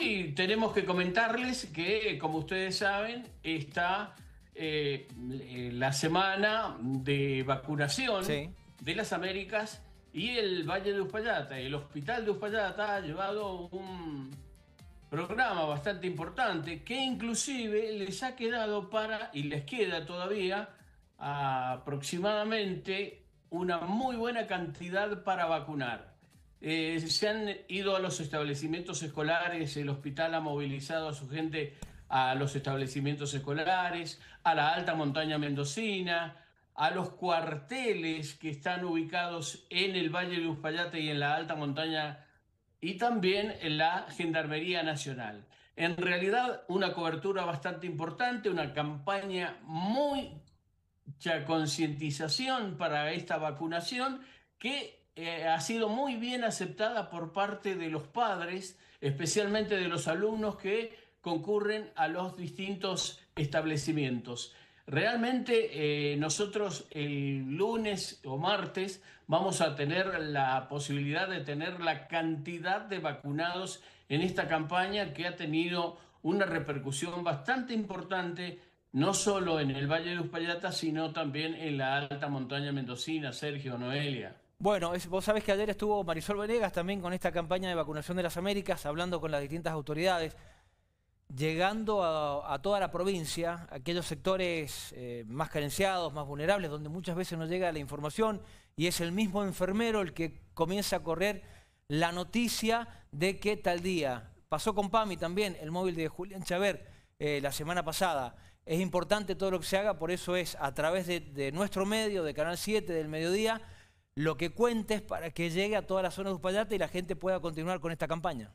Y tenemos que comentarles que, como ustedes saben, está eh, eh, la semana de vacunación de las Américas y el Valle de Uspallata. El Hospital de Uspallata ha llevado un programa bastante importante que inclusive les ha quedado para, y les queda todavía, aproximadamente una muy buena cantidad para vacunar. Eh, se han ido a los establecimientos escolares, el hospital ha movilizado a su gente a los establecimientos escolares, a la alta montaña mendocina, a los cuarteles que están ubicados en el Valle de Uspallate y en la alta montaña y también en la Gendarmería Nacional. En realidad, una cobertura bastante importante, una campaña muy concientización para esta vacunación que eh, ha sido muy bien aceptada por parte de los padres, especialmente de los alumnos que concurren a los distintos establecimientos. Realmente eh, nosotros el lunes o martes vamos a tener la posibilidad de tener la cantidad de vacunados en esta campaña que ha tenido una repercusión bastante importante, no solo en el Valle de Uspallata, sino también en la alta montaña mendocina, Sergio Noelia. Bueno, vos sabés que ayer estuvo Marisol Venegas también con esta campaña de vacunación de las Américas, hablando con las distintas autoridades, llegando a, toda la provincia, aquellos sectores eh, más carenciados, más vulnerables, donde muchas veces no llega la información y es el mismo enfermero el que comienza a correr la noticia de que tal día. Pasó con PAMI también, el móvil de Julián Chaver, eh, la semana pasada. Es importante todo lo que se haga, por eso es a través de, de nuestro medio, de Canal 7, del mediodía, lo que cuentes para que llegue a toda la zona de Uspallata y la gente pueda continuar con esta campaña.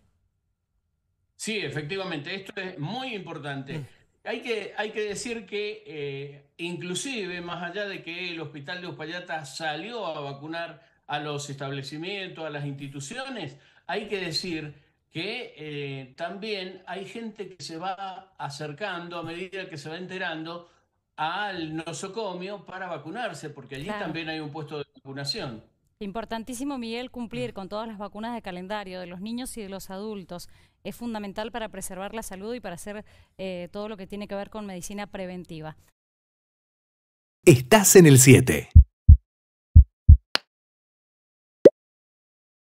Sí, efectivamente, esto es muy importante. Mm. Hay que, hay que decir que eh, inclusive, más allá de que el hospital de Uspallata salió a vacunar a los establecimientos, a las instituciones, hay que decir que eh, también hay gente que se va acercando a medida que se va enterando al nosocomio para vacunarse, porque allí también hay un puesto de vacunación. Importantísimo, Miguel, cumplir mm. con todas las vacunas de calendario de los niños y de los adultos. Es fundamental para preservar la salud y para hacer eh, todo lo que tiene que ver con medicina preventiva. Estás en el 7.